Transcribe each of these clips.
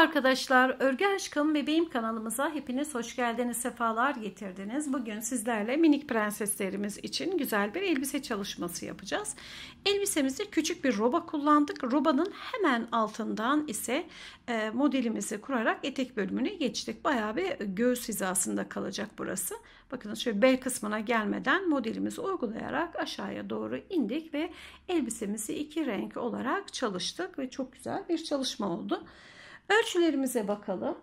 Merhaba arkadaşlar, Örgü Aşkım Bebeğim kanalımıza hepiniz hoş geldiniz, sefalar getirdiniz. Bugün sizlerle minik prenseslerimiz için güzel bir elbise çalışması yapacağız. Elbisemizi küçük bir roba kullandık. Robanın hemen altından ise e, modelimizi kurarak etek bölümüne geçtik. Bayağı bir göğüs hizasında kalacak burası. Bakın şöyle bel kısmına gelmeden modelimizi uygulayarak aşağıya doğru indik ve elbisemizi iki renk olarak çalıştık ve çok güzel bir çalışma oldu. Ölçülerimize bakalım.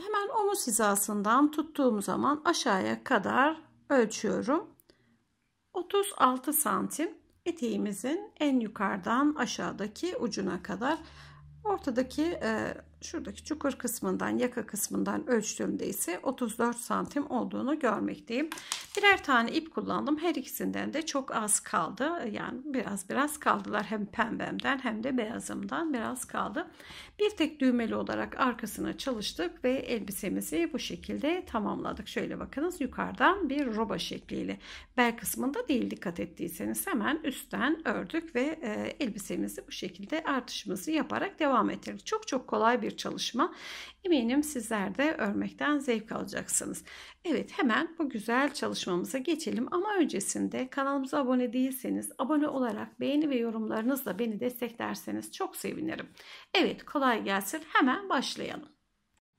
Hemen omuz hizasından tuttuğum zaman aşağıya kadar ölçüyorum. 36 santim eteğimizin en yukarıdan aşağıdaki ucuna kadar ortadaki e, şuradaki çukur kısmından yaka kısmından ölçtüğümde ise 34 santim olduğunu görmekteyim. Birer tane ip kullandım. Her ikisinden de çok az kaldı. Yani biraz biraz kaldılar. Hem pembemden hem de beyazımdan biraz kaldı. Bir tek düğmeli olarak arkasına çalıştık ve elbisemizi bu şekilde tamamladık. Şöyle bakınız yukarıdan bir roba şekliyle. Bel kısmında değil dikkat ettiyseniz hemen üstten ördük ve e, elbisemizi bu şekilde artışımızı yaparak devam ettirdik. Çok çok kolay bir bir çalışma. Eminim sizler de örmekten zevk alacaksınız. Evet hemen bu güzel çalışmamıza geçelim ama öncesinde kanalımıza abone değilseniz abone olarak beğeni ve yorumlarınızla beni desteklerseniz çok sevinirim. Evet kolay gelsin hemen başlayalım.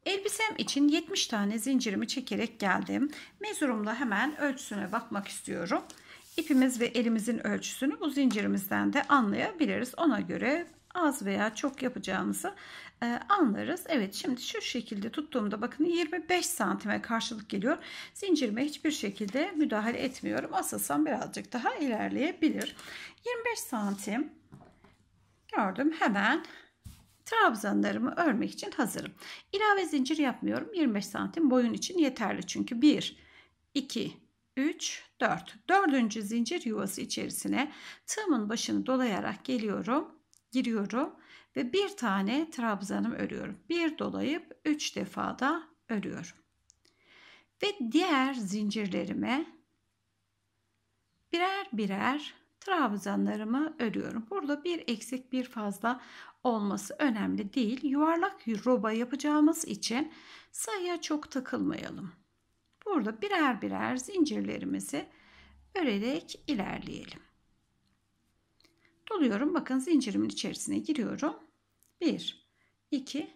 Elbisem için 70 tane zincirimi çekerek geldim. Mezuru'mla hemen ölçüsüne bakmak istiyorum. İpimiz ve elimizin ölçüsünü bu zincirimizden de anlayabiliriz. Ona göre az veya çok yapacağımızı e, anlarız. Evet şimdi şu şekilde tuttuğumda bakın 25 santime karşılık geliyor. Zincirime hiçbir şekilde müdahale etmiyorum. Asılsam birazcık daha ilerleyebilir. 25 santim gördüm hemen trabzanlarımı örmek için hazırım. İlave zincir yapmıyorum. 25 santim boyun için yeterli. Çünkü 1, 2, 3, 4. Dördüncü zincir yuvası içerisine tığımın başını dolayarak geliyorum giriyorum ve bir tane trabzanım örüyorum. Bir dolayıp üç defa da örüyorum. Ve diğer zincirlerime birer birer trabzanlarımı örüyorum. Burada bir eksik bir fazla olması önemli değil. Yuvarlak roba yapacağımız için sayıya çok takılmayalım. Burada birer birer zincirlerimizi örerek ilerleyelim. Doluyorum. Bakın zincirimin içerisine giriyorum. 1, 2,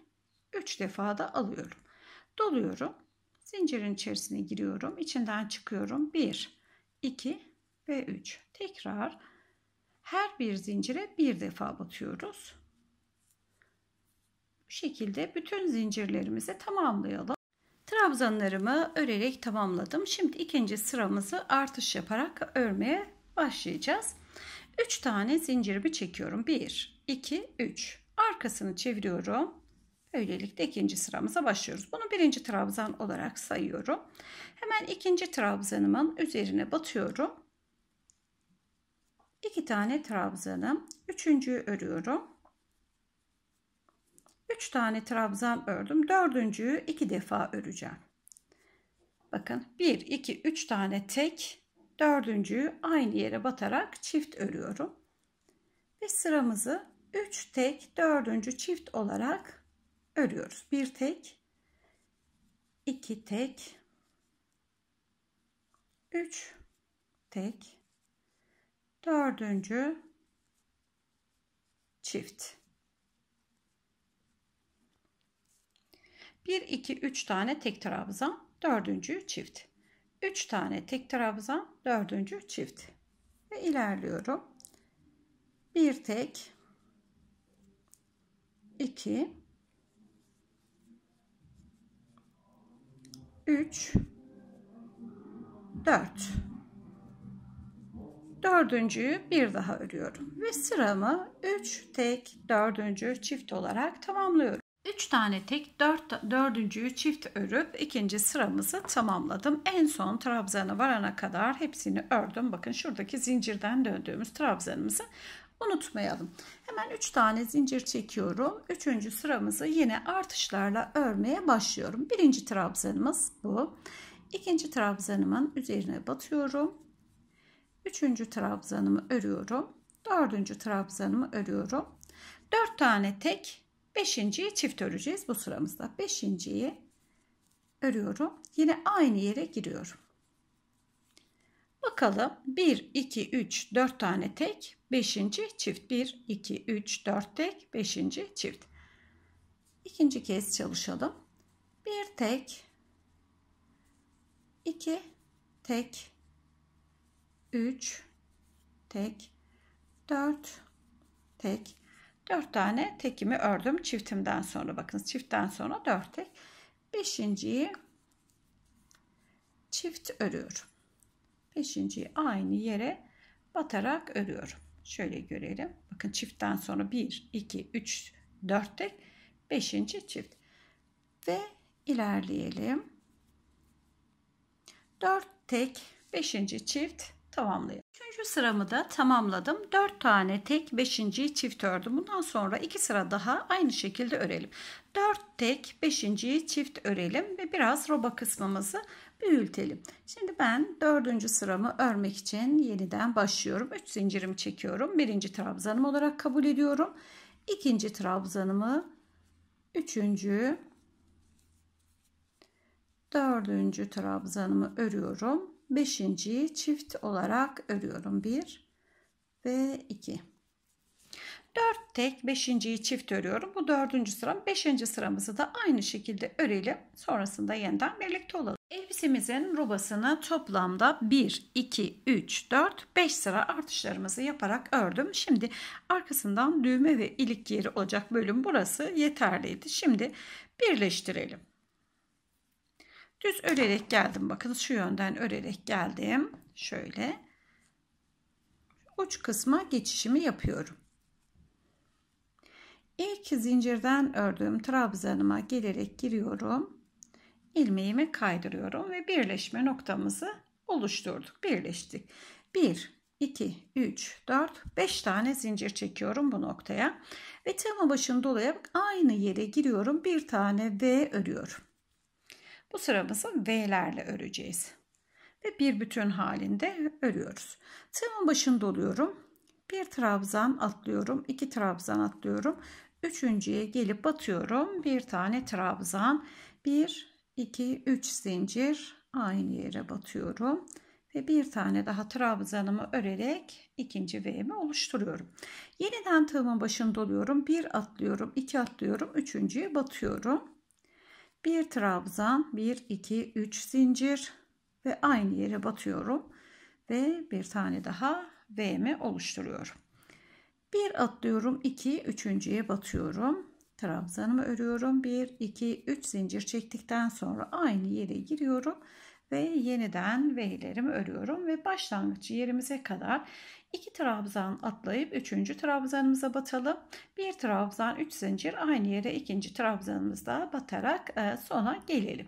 3 defa da alıyorum. Doluyorum. Zincirin içerisine giriyorum. İçinden çıkıyorum. 1, 2 ve 3. Tekrar her bir zincire bir defa batıyoruz. Bu şekilde bütün zincirlerimizi tamamlayalım. Trabzanlarımı örerek tamamladım. Şimdi ikinci sıramızı artış yaparak örmeye başlayacağız. 3 tane zincirimi çekiyorum. 1, 2, 3. Arkasını çeviriyorum. Böylelikle ikinci sıramıza başlıyoruz. Bunu birinci trabzan olarak sayıyorum. Hemen ikinci trabzanımın üzerine batıyorum. 2 tane trabzanım. Üçüncüyü örüyorum. 3 tane trabzan ördüm. Dördüncüyü 2 defa öreceğim. Bakın 1, 2, 3 tane tek dördüncüyü aynı yere batarak çift örüyorum. Ve sıramızı 3 tek dördüncü çift olarak örüyoruz. Bir tek, iki tek, üç tek, dördüncü çift. 1, 2, 3 tane tek trabzan, dördüncü çift. 3 tane tek trabzan, 4. çift. Ve ilerliyorum. 1 tek 2 3 4 Dördüncüyü bir daha örüyorum ve sıramı 3 tek dördüncü çift olarak tamamlıyorum. 3 tane tek 4 dördüncüyü çift örüp ikinci sıramızı tamamladım. En son trabzana varana kadar hepsini ördüm. Bakın şuradaki zincirden döndüğümüz trabzanımızı unutmayalım. Hemen 3 tane zincir çekiyorum. 3. sıramızı yine artışlarla örmeye başlıyorum. Birinci trabzanımız bu. İkinci trabzanımın üzerine batıyorum. Üçüncü trabzanımı örüyorum. Dördüncü trabzanımı örüyorum. Dört tane tek Beşinciyi çift öreceğiz bu sıramızda. Beşinciyi örüyorum. Yine aynı yere giriyorum. Bakalım 1, 2, 3, 4 tane tek. beşinci çift. 1, 2, 3, 4 tek. beşinci çift. İkinci kez çalışalım. Bir tek. 2 tek. 3 tek. 4 tek. 4 tane tekimi ördüm çiftimden sonra bakın çiftten sonra 4 tek 5.yi çift örüyorum 5.yi aynı yere batarak örüyorum şöyle görelim bakın çiftten sonra 1 2 3 4 tek 5. çift ve ilerleyelim 4 tek 5. çift tamamlayalım Üçüncü sıramı da tamamladım. Dört tane tek beşinciyi çift ördüm. Bundan sonra iki sıra daha aynı şekilde örelim. Dört tek beşinciyi çift örelim ve biraz roba kısmımızı büyütelim. Şimdi ben dördüncü sıramı örmek için yeniden başlıyorum. Üç zincirimi çekiyorum. Birinci trabzanım olarak kabul ediyorum. İkinci trabzanımı, üçüncü, dördüncü trabzanımı örüyorum beşinciyi çift olarak örüyorum. bir ve iki. Dört tek beşinciyi çift örüyorum. Bu dördüncü sıram. Beşinci sıramızı da aynı şekilde örelim. Sonrasında yeniden birlikte olalım. Elbisemizin rubasını toplamda 1, 2, 3, 4, 5 sıra artışlarımızı yaparak ördüm. Şimdi arkasından düğme ve ilik yeri olacak bölüm burası yeterliydi. Şimdi birleştirelim. Düz örerek geldim. Bakın şu yönden örerek geldim. Şöyle uç kısma geçişimi yapıyorum. İlk zincirden ördüğüm trabzanıma gelerek giriyorum. ilmeğimi kaydırıyorum ve birleşme noktamızı oluşturduk. Birleştik. 1 2 3 4 5 tane zincir çekiyorum bu noktaya ve tığımın başını dolayıp aynı yere giriyorum. Bir tane V örüyorum. Bu sıramızı V'lerle öreceğiz. Ve bir bütün halinde örüyoruz. Tığımın başını doluyorum. Bir trabzan atlıyorum. iki trabzan atlıyorum. Üçüncüye gelip batıyorum. Bir tane trabzan. Bir, iki, üç zincir. Aynı yere batıyorum ve bir tane daha trabzanımı örerek ikinci V'mi oluşturuyorum. Yeniden tığımın başını doluyorum. Bir atlıyorum, iki atlıyorum, üçüncüye batıyorum bir trabzan 1 2 3 zincir ve aynı yere batıyorum ve bir tane daha V'mi oluşturuyorum. Bir atlıyorum 2 üçüncüye batıyorum. Trabzanımı örüyorum. 1 2 3 zincir çektikten sonra aynı yere giriyorum ve yeniden veylerimi örüyorum ve başlangıç yerimize kadar iki trabzan atlayıp üçüncü trabzanımıza batalım. bir trabzan üç zincir aynı yere ikinci trabzanımızda batarak e, sona gelelim.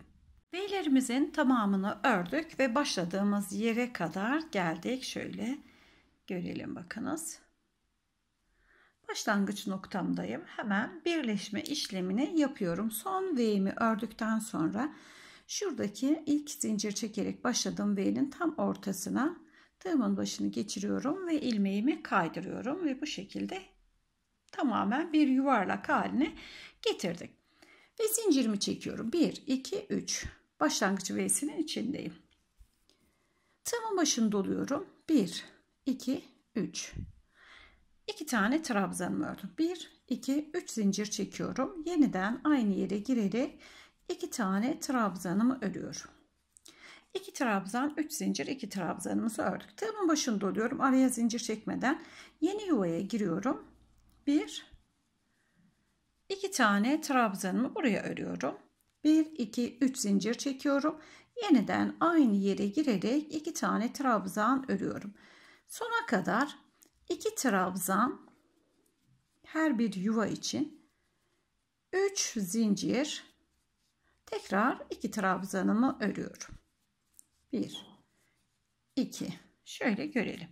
V'lerimizin tamamını ördük ve başladığımız yere kadar geldik. Şöyle görelim bakınız. Başlangıç noktamdayım. Hemen birleşme işlemini yapıyorum. Son V'mi ördükten sonra Şuradaki ilk zincir çekerek başladığım V'nin tam ortasına tığımın başını geçiriyorum ve ilmeğimi kaydırıyorum ve bu şekilde tamamen bir yuvarlak haline getirdik. Ve zincirimi çekiyorum. 1, 2, 3. Başlangıç V'sinin içindeyim. Tığımın başını doluyorum. 1, 2, 3. 2 tane trabzanımı ördüm. 1, 2, 3 zincir çekiyorum. Yeniden aynı yere girerek 2 tane trabzanımı örüyorum. 2 trabzan 3 zincir 2 trabzanımızı ördük. Tığımın başında oluyorum. Araya zincir çekmeden yeni yuvaya giriyorum. 1 2 tane trabzanımı buraya örüyorum. 1 2 3 zincir çekiyorum. Yeniden aynı yere girerek 2 tane trabzan örüyorum. Sona kadar 2 trabzan her bir yuva için 3 zincir Tekrar iki trabzanımı örüyorum. 1 2 Şöyle görelim.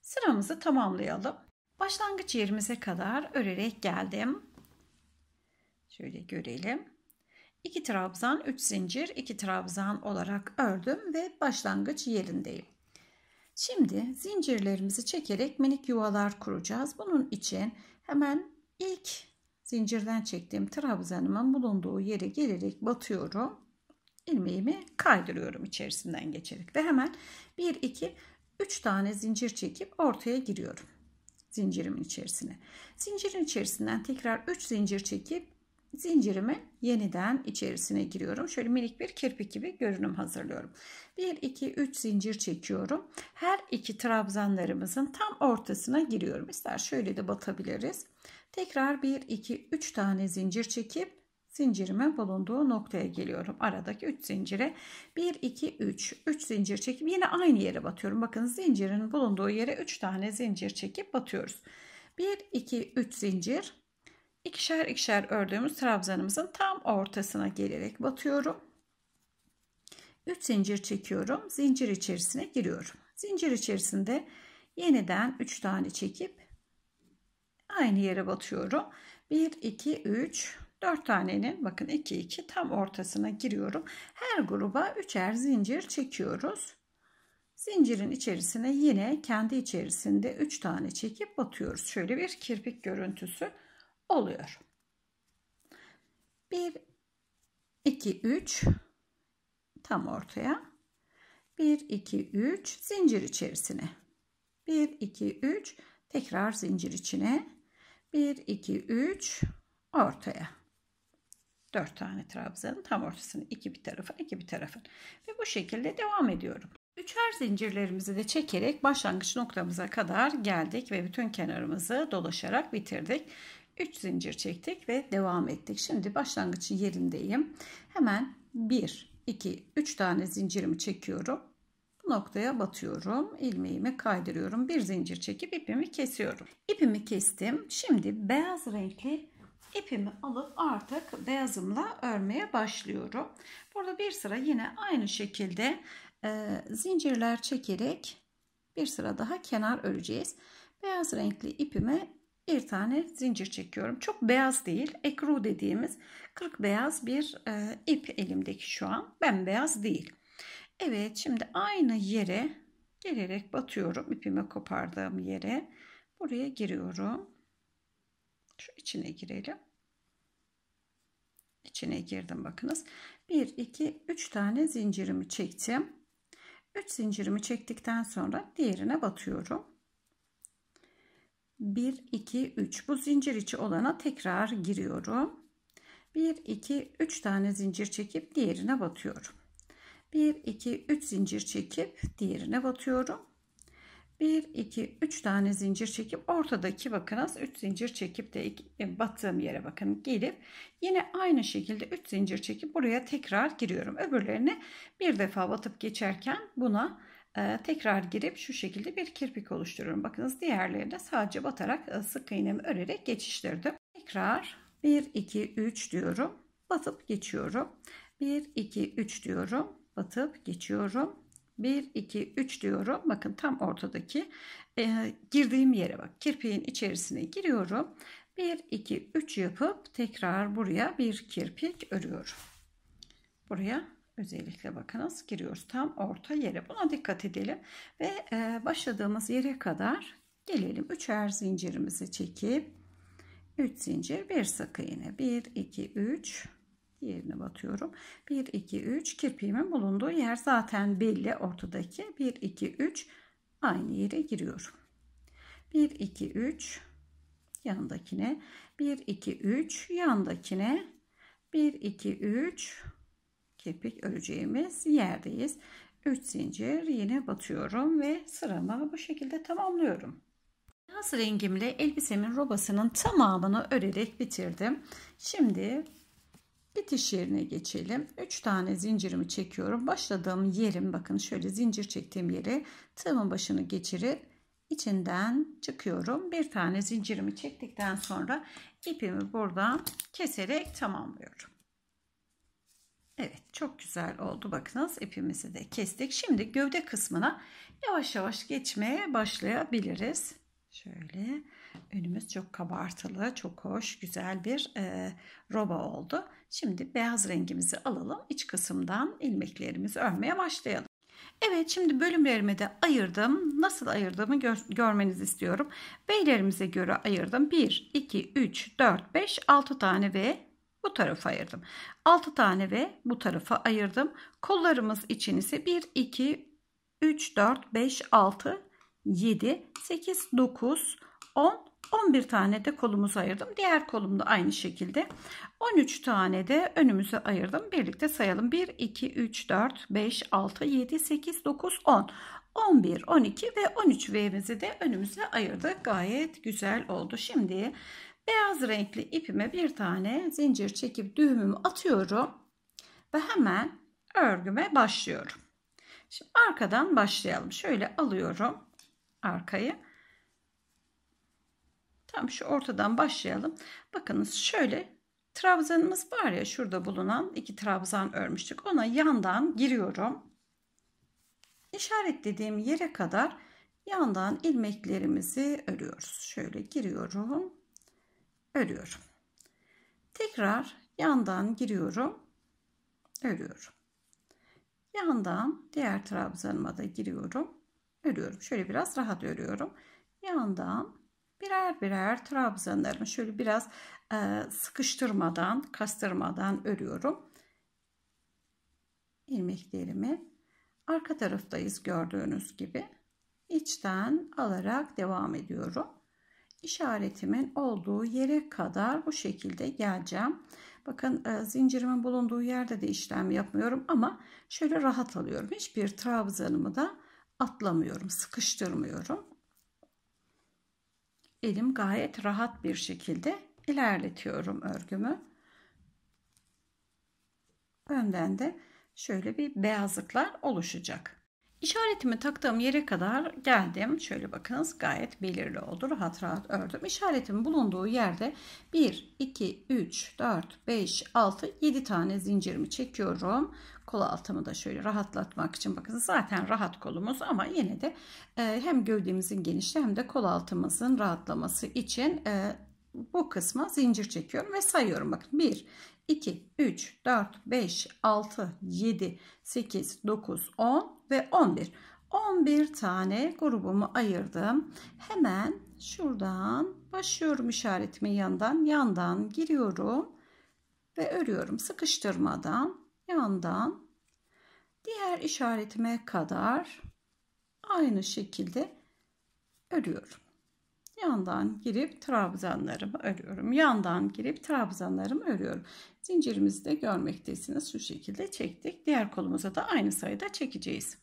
Sıramızı tamamlayalım. Başlangıç yerimize kadar örerek geldim. Şöyle görelim. 2 trabzan 3 zincir 2 trabzan olarak ördüm ve başlangıç yerindeyim. Şimdi zincirlerimizi çekerek minik yuvalar kuracağız. Bunun için hemen ilk zincirden çektiğim trabzanımın bulunduğu yere gelerek batıyorum. ilmeğimi kaydırıyorum içerisinden geçerek ve hemen 1 2 3 tane zincir çekip ortaya giriyorum. Zincirimin içerisine. Zincirin içerisinden tekrar 3 zincir çekip zincirimi yeniden içerisine giriyorum. Şöyle minik bir kirpik gibi görünüm hazırlıyorum. 1 2 3 zincir çekiyorum. Her iki trabzanlarımızın tam ortasına giriyorum. İster şöyle de batabiliriz. Tekrar 1, 2, 3 tane zincir çekip zincirime bulunduğu noktaya geliyorum. Aradaki 3 zincire 1, 2, 3. 3 zincir çekip yine aynı yere batıyorum. Bakın zincirin bulunduğu yere 3 tane zincir çekip batıyoruz. 1, 2, 3 zincir. İkişer ikişer ördüğümüz trabzanımızın tam ortasına gelerek batıyorum. 3 zincir çekiyorum. Zincir içerisine giriyorum. Zincir içerisinde yeniden 3 tane çekip aynı yere batıyorum. 1, 2, 3, 4 tanenin bakın 2, 2 tam ortasına giriyorum. Her gruba 3'er zincir çekiyoruz. Zincirin içerisine yine kendi içerisinde 3 tane çekip batıyoruz. Şöyle bir kirpik görüntüsü oluyor. 1, 2, 3 tam ortaya. 1, 2, 3 zincir içerisine. 1, 2, 3 tekrar zincir içine. 1, 2, 3 ortaya. 4 tane trabzanın tam ortasını iki bir tarafa iki bir tarafa ve bu şekilde devam ediyorum. Üçer zincirlerimizi de çekerek başlangıç noktamıza kadar geldik ve bütün kenarımızı dolaşarak bitirdik. 3 zincir çektik ve devam ettik. Şimdi başlangıç yerindeyim. Hemen 1, 2, 3 tane zincirimi çekiyorum. Bu noktaya batıyorum. ilmeğimi kaydırıyorum. Bir zincir çekip ipimi kesiyorum. İpimi kestim. Şimdi beyaz renkli ipimi alıp artık beyazımla örmeye başlıyorum. Burada bir sıra yine aynı şekilde e, zincirler çekerek bir sıra daha kenar öreceğiz. Beyaz renkli ipime bir tane zincir çekiyorum. Çok beyaz değil. Ekru dediğimiz kırk beyaz bir e, ip elimdeki şu an. Ben beyaz değil. Evet şimdi aynı yere gelerek batıyorum. ipimi kopardığım yere. Buraya giriyorum. Şu içine girelim. İçine girdim bakınız. 1, 2, 3 tane zincirimi çektim. 3 zincirimi çektikten sonra diğerine batıyorum. 1, 2, 3. Bu zincir içi olana tekrar giriyorum. 1, 2, 3 tane zincir çekip diğerine batıyorum. 1 2 3 zincir çekip diğerine batıyorum 1 2 3 tane zincir çekip ortadaki bakınız 3 zincir çekip de e, battığım yere bakın gelip yine aynı şekilde 3 zincir çekip buraya tekrar giriyorum öbürlerine bir defa batıp geçerken buna e, tekrar girip şu şekilde bir kirpik oluşturuyorum bakınız diğerlerine sadece batarak e, sık iğnemi örerek geçiştirdim tekrar 1 2 3 diyorum batıp geçiyorum 1 2 3 diyorum batıp geçiyorum. 1, 2, 3 diyorum. Bakın tam ortadaki e, girdiğim yere bak. Kirpiğin içerisine giriyorum. 1, 2, 3 yapıp tekrar buraya bir kirpik örüyorum. Buraya özellikle bakınız giriyoruz tam orta yere. Buna dikkat edelim ve e, başladığımız yere kadar gelelim. Üçer zincirimizi çekip 3 zincir bir sık iğne. 1, 2, 3 Yerine batıyorum. 1, 2, 3 kirpiğimin bulunduğu yer zaten belli ortadaki. 1, 2, 3 aynı yere giriyorum. 1, 2, 3 yandakine. 1, 2, 3 yandakine. 1, 2, 3 kirpik öreceğimiz yerdeyiz. 3 zincir yine batıyorum ve sıramı bu şekilde tamamlıyorum. Beyaz rengimle elbisemin robasının tamamını örerek bitirdim. Şimdi Bitiş yerine geçelim. 3 tane zincirimi çekiyorum. Başladığım yerim bakın şöyle zincir çektiğim yeri, tığımın başını geçirip içinden çıkıyorum. Bir tane zincirimi çektikten sonra ipimi burada keserek tamamlıyorum. Evet çok güzel oldu bakınız ipimizi de kestik. Şimdi gövde kısmına yavaş yavaş geçmeye başlayabiliriz. Şöyle önümüz çok kabartılı çok hoş güzel bir e, roba oldu. Şimdi beyaz rengimizi alalım. İç kısımdan ilmeklerimizi örmeye başlayalım. Evet şimdi bölümlerimi de ayırdım. Nasıl ayırdığımı gör, görmenizi istiyorum. V'lerimize göre ayırdım. 1, 2, 3, 4, 5, 6 tane V. bu tarafa ayırdım. 6 tane V. bu tarafa ayırdım. Kollarımız için ise 1, 2, 3, 4, 5, 6, 7, 8, 9, 10, 11 tane de kolumuzu ayırdım. Diğer kolumda aynı şekilde 13 tane de önümüze ayırdım. Birlikte sayalım. 1, 2, 3, 4, 5, 6, 7, 8, 9, 10. 11, 12 ve 13 V'mizi de önümüze ayırdık. Gayet güzel oldu. Şimdi beyaz renkli ipime bir tane zincir çekip düğümümü atıyorum. Ve hemen örgüme başlıyorum. Şimdi arkadan başlayalım. Şöyle alıyorum arkayı. Tam şu ortadan başlayalım. Bakınız şöyle Trabzanımız var ya şurada bulunan iki trabzan örmüştük. Ona yandan giriyorum. işaretlediğim yere kadar yandan ilmeklerimizi örüyoruz. Şöyle giriyorum. Örüyorum. Tekrar yandan giriyorum. Örüyorum. Yandan diğer trabzanıma da giriyorum. Örüyorum. Şöyle biraz rahat örüyorum. Yandan birer birer trabzanlarımı şöyle biraz ee, sıkıştırmadan, kastırmadan örüyorum. ilmeklerimi. arka taraftayız gördüğünüz gibi. içten alarak devam ediyorum. İşaretimin olduğu yere kadar bu şekilde geleceğim. Bakın e, zincirimin bulunduğu yerde de işlem yapmıyorum ama şöyle rahat alıyorum. Hiçbir trabzanımı da atlamıyorum, sıkıştırmıyorum. Elim gayet rahat bir şekilde ilerletiyorum örgümü. Önden de şöyle bir beyazlıklar oluşacak. İşaretimi taktığım yere kadar geldim. Şöyle bakınız gayet belirli oldu. Rahat rahat ördüm. İşaretim bulunduğu yerde 1, 2, 3, 4, 5, 6, 7 tane zincirimi çekiyorum. Kol altımı da şöyle rahatlatmak için bakın zaten rahat kolumuz ama yine de e, hem gövdemizin genişliği hem de kol altımızın rahatlaması için e, bu kısma zincir çekiyorum ve sayıyorum. Bakın 1, 2, 3, 4, 5, 6, 7, 8, 9, 10 ve 11. 11 tane grubumu ayırdım. Hemen şuradan başlıyorum işaretimi yandan. Yandan giriyorum ve örüyorum. Sıkıştırmadan yandan diğer işaretime kadar aynı şekilde örüyorum yandan girip trabzanlarımı örüyorum. Yandan girip trabzanlarımı örüyorum. Zincirimizi de görmektesiniz. Şu şekilde çektik. Diğer kolumuza da aynı sayıda çekeceğiz.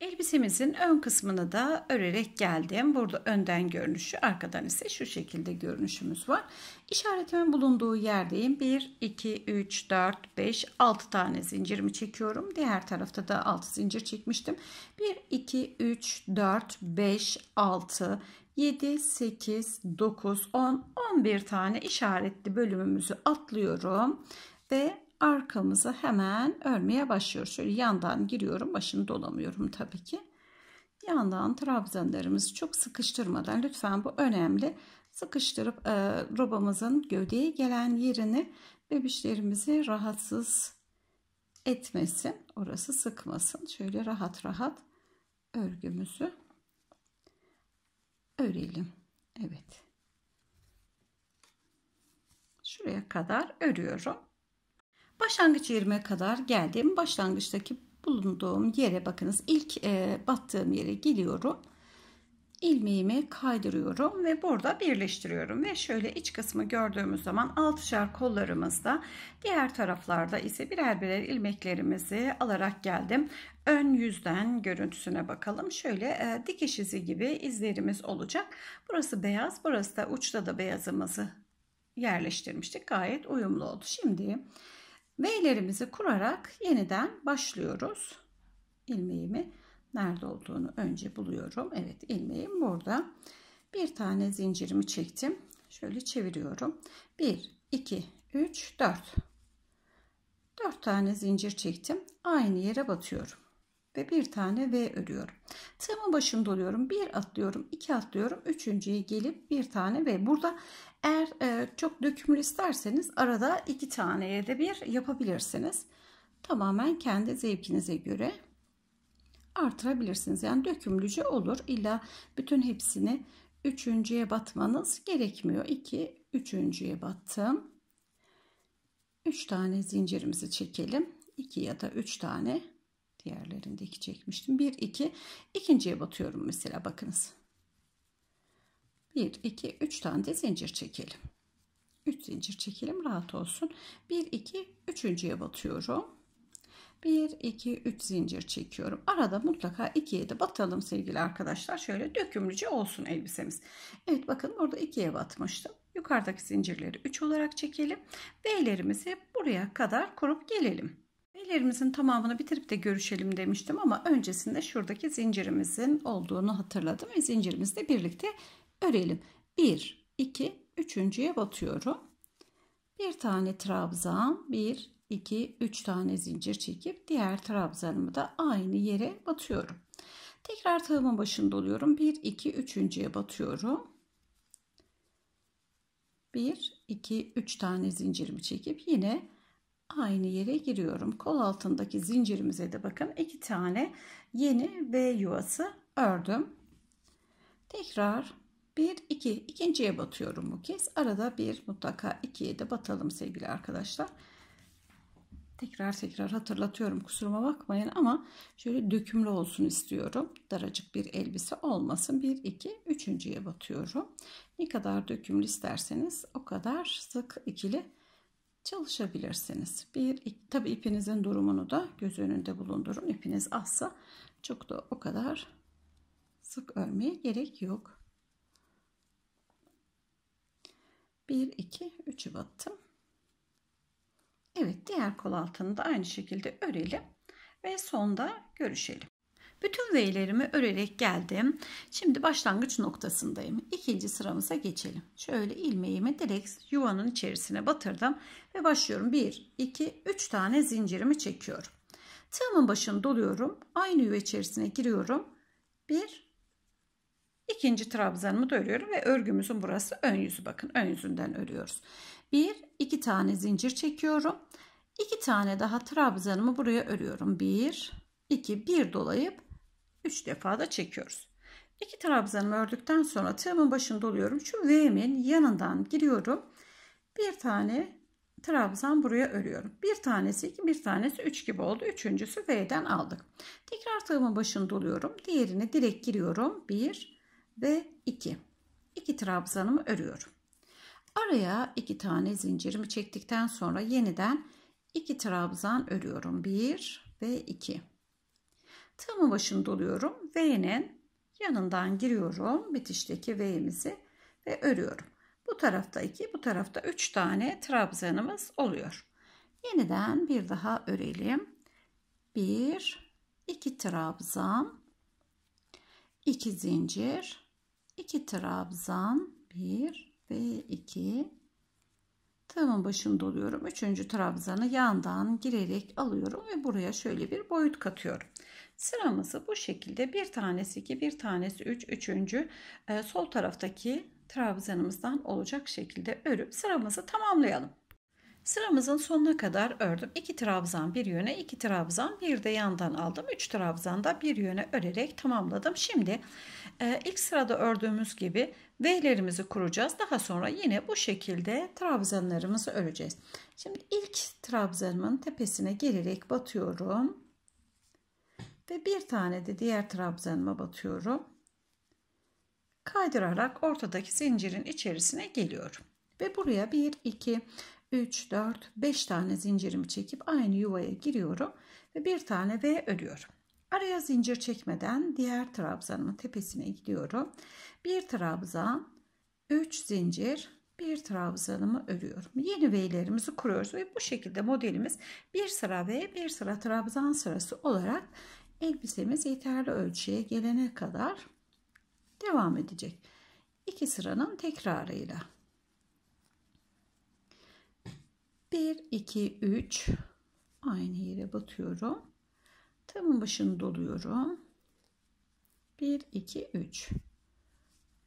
Elbisemizin ön kısmını da örerek geldim. Burada önden görünüşü, arkadan ise şu şekilde görünüşümüz var. İşaretimin bulunduğu yerdeyim. 1, 2, 3, 4, 5, 6 tane zincirimi çekiyorum. Diğer tarafta da 6 zincir çekmiştim. 1, 2, 3, 4, 5, 6, 7, 8, 9, 10, 11 tane işaretli bölümümüzü atlıyorum ve arkamızı hemen örmeye başlıyoruz. Şöyle yandan giriyorum. Başını dolamıyorum tabii ki. Yandan trabzanlarımızı çok sıkıştırmadan lütfen bu önemli. Sıkıştırıp e, robamızın gövdeye gelen yerini bebişlerimizi rahatsız etmesin. Orası sıkmasın. Şöyle rahat rahat örgümüzü örelim. Evet. Şuraya kadar örüyorum. Başlangıç yerime kadar geldim. Başlangıçtaki bulunduğum yere bakınız. ilk e, battığım yere geliyorum ilmeğimi kaydırıyorum ve burada birleştiriyorum ve şöyle iç kısmı gördüğümüz zaman altışar kollarımızda diğer taraflarda ise birer birer ilmeklerimizi alarak geldim ön yüzden görüntüsüne bakalım. Şöyle e, dikiş izi gibi izlerimiz olacak. Burası beyaz, burası da uçta da beyazımızı yerleştirmiştik. Gayet uyumlu oldu. Şimdi V'lerimizi kurarak yeniden başlıyoruz. ilmeğimi. Nerede olduğunu önce buluyorum. Evet ilmeğim burada. Bir tane zincirimi çektim. Şöyle çeviriyorum. 1, 2, 3, 4. 4 tane zincir çektim. Aynı yere batıyorum. Ve bir tane V örüyorum. Tığımın başında oluyorum. Bir atlıyorum, iki atlıyorum. Üçüncüye gelip bir tane V. Burada eğer e, çok dökümlü isterseniz arada iki taneye de bir yapabilirsiniz. Tamamen kendi zevkinize göre artırabilirsiniz. Yani dökümlüce olur. İlla bütün hepsini üçüncüye batmanız gerekmiyor. 2 üçüncüye battım. 3 tane zincirimizi çekelim. 2 ya da 3 tane diğerlerindeki çekmiştim. 1 2 iki. ikinciye batıyorum mesela bakınız. 1 2 3 tane de zincir çekelim. 3 zincir çekelim rahat olsun. 1 2 üçüncüye batıyorum. 1 2 3 zincir çekiyorum. Arada mutlaka ikiye de batalım sevgili arkadaşlar. Şöyle dökümlüce olsun elbisemiz. Evet bakın orada ikiye batmıştım. Yukarıdaki zincirleri 3 olarak çekelim. B'lerimizi buraya kadar kurup gelelim. B'lerimizin tamamını bitirip de görüşelim demiştim ama öncesinde şuradaki zincirimizin olduğunu hatırladım ve zincirimizle birlikte örelim. 1 2 üçüncüye batıyorum. Bir tane trabzan, 1 2 3 tane zincir çekip diğer trabzanımı da aynı yere batıyorum. Tekrar tığımın başında oluyorum. 1 2 3.'ye batıyorum. 1 2 3 tane zincirimi çekip yine aynı yere giriyorum. Kol altındaki zincirimize de bakın 2 tane yeni V yuvası ördüm. Tekrar 1 2 ikinciye batıyorum bu kez. Arada bir mutlaka 2'ye de batalım sevgili arkadaşlar. Tekrar tekrar hatırlatıyorum kusuruma bakmayın ama şöyle dökümlü olsun istiyorum. Daracık bir elbise olmasın. 1, 2, 3.ye batıyorum. Ne kadar dökümlü isterseniz o kadar sık ikili çalışabilirsiniz. Bir, tabi ipinizin durumunu da göz önünde bulundurun. İpiniz azsa çok da o kadar sık örmeye gerek yok. 1, 2, 3'ü battım. Evet diğer kol altını da aynı şekilde örelim ve sonda görüşelim. Bütün V'lerimi örerek geldim. Şimdi başlangıç noktasındayım. İkinci sıramıza geçelim. Şöyle ilmeğimi direkt yuvanın içerisine batırdım ve başlıyorum. 1, 2, 3 tane zincirimi çekiyorum. Tığımın başını doluyorum. Aynı yuva içerisine giriyorum. 1, İkinci trabzanımı da örüyorum ve örgümüzün burası ön yüzü bakın ön yüzünden örüyoruz. Bir, iki tane zincir çekiyorum. İki tane daha trabzanımı buraya örüyorum. Bir, iki, bir dolayıp üç defa da çekiyoruz. İki trabzanımı ördükten sonra tığımın başını doluyorum. Şu V'min yanından giriyorum. Bir tane trabzan buraya örüyorum. Bir tanesi 2, bir tanesi 3 gibi oldu. Üçüncüsü V'den aldık. Tekrar tığımın başını doluyorum. Diğerine direkt giriyorum. 1, ve 2. 2 trabzanımı örüyorum. Araya 2 tane zincirimi çektikten sonra yeniden 2 trabzan örüyorum. 1 ve 2. Tığımın başını doluyorum. V'nin yanından giriyorum. Bitişteki V'mizi ve örüyorum. Bu tarafta 2, bu tarafta 3 tane trabzanımız oluyor. Yeniden bir daha örelim. 1 2 trabzan 2 zincir 2 trabzan bir ve iki. tığımın başını doluyorum. Üçüncü trabzanı yandan girerek alıyorum ve buraya şöyle bir boyut katıyorum. Sıramızı bu şekilde bir tanesi iki, bir tanesi üç, üçüncü e, sol taraftaki trabzanımızdan olacak şekilde örüp sıramızı tamamlayalım. Sıramızın sonuna kadar ördüm. 2 trabzan bir yöne, iki trabzan bir de yandan aldım. üç trabzan da bir yöne örerek tamamladım. Şimdi e, ilk sırada ördüğümüz gibi V'lerimizi kuracağız. Daha sonra yine bu şekilde trabzanlarımızı öreceğiz. Şimdi ilk trabzanımın tepesine gelerek batıyorum. Ve bir tane de diğer trabzanıma batıyorum. Kaydırarak ortadaki zincirin içerisine geliyorum. Ve buraya 1, 2, 3, 4, 5 tane zincirimi çekip aynı yuvaya giriyorum. Ve bir tane V örüyorum. Araya zincir çekmeden diğer trabzanımın tepesine gidiyorum. Bir trabzan, 3 zincir, bir trabzanımı örüyorum. Yeni V'lerimizi kuruyoruz ve bu şekilde modelimiz bir sıra V, bir sıra trabzan sırası olarak elbisemiz yeterli ölçüye gelene kadar devam edecek. İki sıranın tekrarıyla. 1 2 3 aynı yere batıyorum. Tığımın başını doluyorum. 1, 2, 3.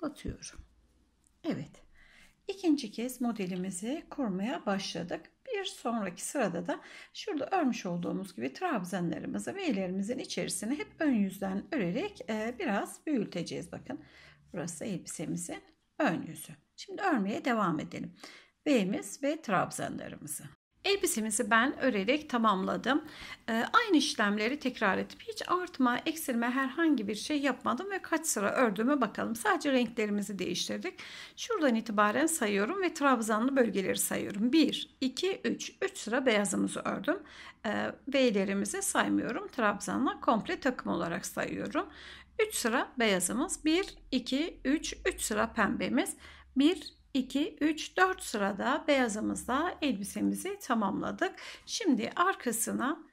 Batıyorum. Evet. İkinci kez modelimizi kurmaya başladık. Bir sonraki sırada da şurada örmüş olduğumuz gibi trabzanlarımızı ve ellerimizin içerisine hep ön yüzden örerek e, biraz büyüteceğiz. Bakın burası elbisemizin ön yüzü. Şimdi örmeye devam edelim. B'miz ve trabzanlarımızı. Elbisemizi ben örerek tamamladım. Ee, aynı işlemleri tekrar edip hiç artma, eksilme herhangi bir şey yapmadım ve kaç sıra ördüğümü bakalım. Sadece renklerimizi değiştirdik. Şuradan itibaren sayıyorum ve trabzanlı bölgeleri sayıyorum. 1, 2, 3. 3 sıra beyazımızı ördüm. Ee, V'lerimizi saymıyorum. Trabzanla komple takım olarak sayıyorum. 3 sıra beyazımız. 1, 2, 3. 3 sıra pembemiz. 1, 2, 3, 4 sırada beyazımızla elbisemizi tamamladık. Şimdi arkasına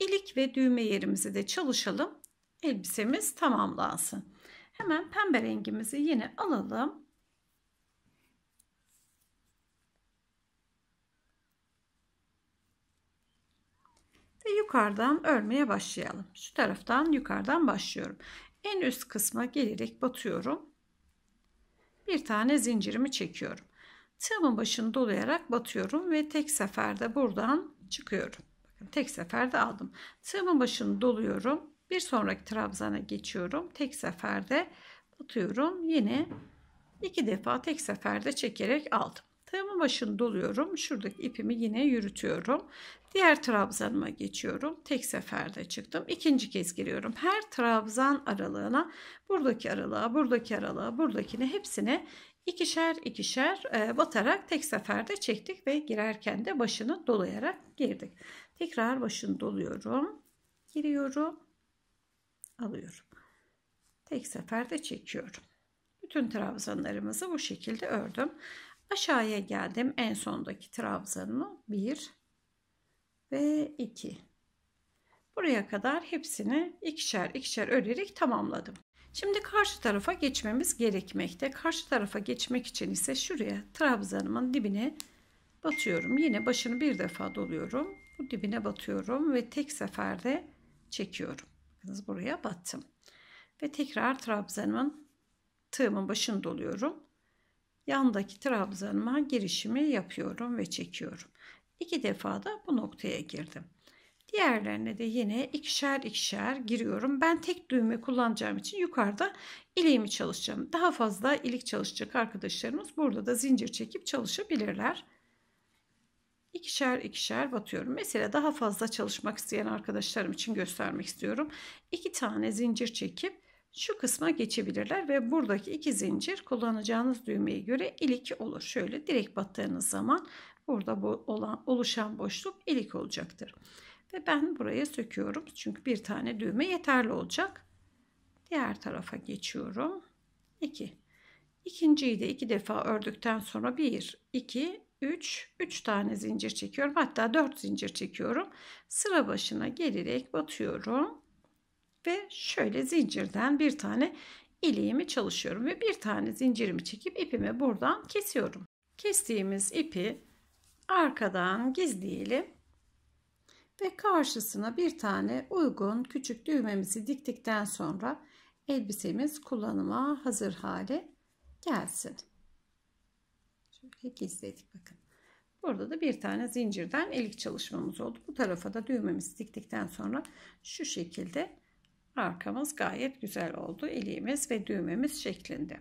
ilik ve düğme yerimizi de çalışalım. Elbisemiz tamamlansın. Hemen pembe rengimizi yine alalım. Ve yukarıdan örmeye başlayalım. Şu taraftan yukarıdan başlıyorum. En üst kısma gelerek batıyorum bir tane zincirimi çekiyorum. Tığımın başını dolayarak batıyorum ve tek seferde buradan çıkıyorum. Bakın tek seferde aldım. Tığımın başını doluyorum. Bir sonraki trabzana geçiyorum. Tek seferde batıyorum. Yine iki defa tek seferde çekerek aldım tığımın başını doluyorum. Şuradaki ipimi yine yürütüyorum. Diğer trabzanıma geçiyorum. Tek seferde çıktım. İkinci kez giriyorum. Her trabzan aralığına buradaki aralığa, buradaki aralığa, buradakine hepsine ikişer ikişer e, batarak tek seferde çektik ve girerken de başını dolayarak girdik. Tekrar başını doluyorum. Giriyorum. Alıyorum. Tek seferde çekiyorum. Bütün trabzanlarımızı bu şekilde ördüm. Aşağıya geldim. En sondaki trabzanımı 1 ve 2. Buraya kadar hepsini ikişer ikişer örerek tamamladım. Şimdi karşı tarafa geçmemiz gerekmekte. Karşı tarafa geçmek için ise şuraya trabzanımın dibine batıyorum. Yine başını bir defa doluyorum. Bu dibine batıyorum ve tek seferde çekiyorum. Bakınız buraya battım. Ve tekrar trabzanımın tığımın başını doluyorum yandaki trabzanıma girişimi yapıyorum ve çekiyorum. İki defa da bu noktaya girdim. Diğerlerine de yine ikişer ikişer giriyorum. Ben tek düğme kullanacağım için yukarıda iliğimi çalışacağım. Daha fazla ilik çalışacak arkadaşlarımız burada da zincir çekip çalışabilirler. İkişer ikişer batıyorum. Mesela daha fazla çalışmak isteyen arkadaşlarım için göstermek istiyorum. İki tane zincir çekip şu kısma geçebilirler ve buradaki iki zincir kullanacağınız düğmeye göre ilik olur. Şöyle direkt battığınız zaman burada bu olan oluşan boşluk ilik olacaktır. Ve ben buraya söküyorum. Çünkü bir tane düğme yeterli olacak. Diğer tarafa geçiyorum. 2. İki. İkinciyi de iki defa ördükten sonra 1, 2, 3, 3 tane zincir çekiyorum. Hatta 4 zincir çekiyorum. Sıra başına gelerek batıyorum ve şöyle zincirden bir tane iliğimi çalışıyorum ve bir tane zincirimi çekip ipimi buradan kesiyorum. Kestiğimiz ipi arkadan gizleyelim ve karşısına bir tane uygun küçük düğmemizi diktikten sonra elbisemiz kullanıma hazır hale gelsin. Şöyle gizledik bakın. Burada da bir tane zincirden ilik çalışmamız oldu. Bu tarafa da düğmemizi diktikten sonra şu şekilde Arkamız gayet güzel oldu. İliğimiz ve düğmemiz şeklinde.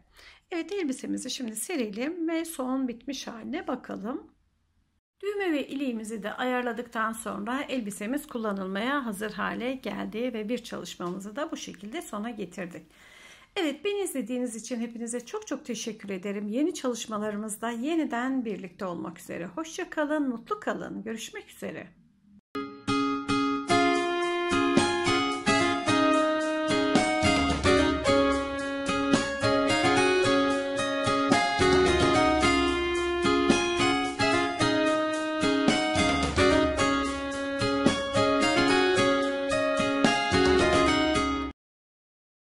Evet elbisemizi şimdi serelim ve son bitmiş haline bakalım. Düğme ve iliğimizi de ayarladıktan sonra elbisemiz kullanılmaya hazır hale geldi ve bir çalışmamızı da bu şekilde sona getirdik. Evet beni izlediğiniz için hepinize çok çok teşekkür ederim. Yeni çalışmalarımızda yeniden birlikte olmak üzere. Hoşça kalın, mutlu kalın. Görüşmek üzere.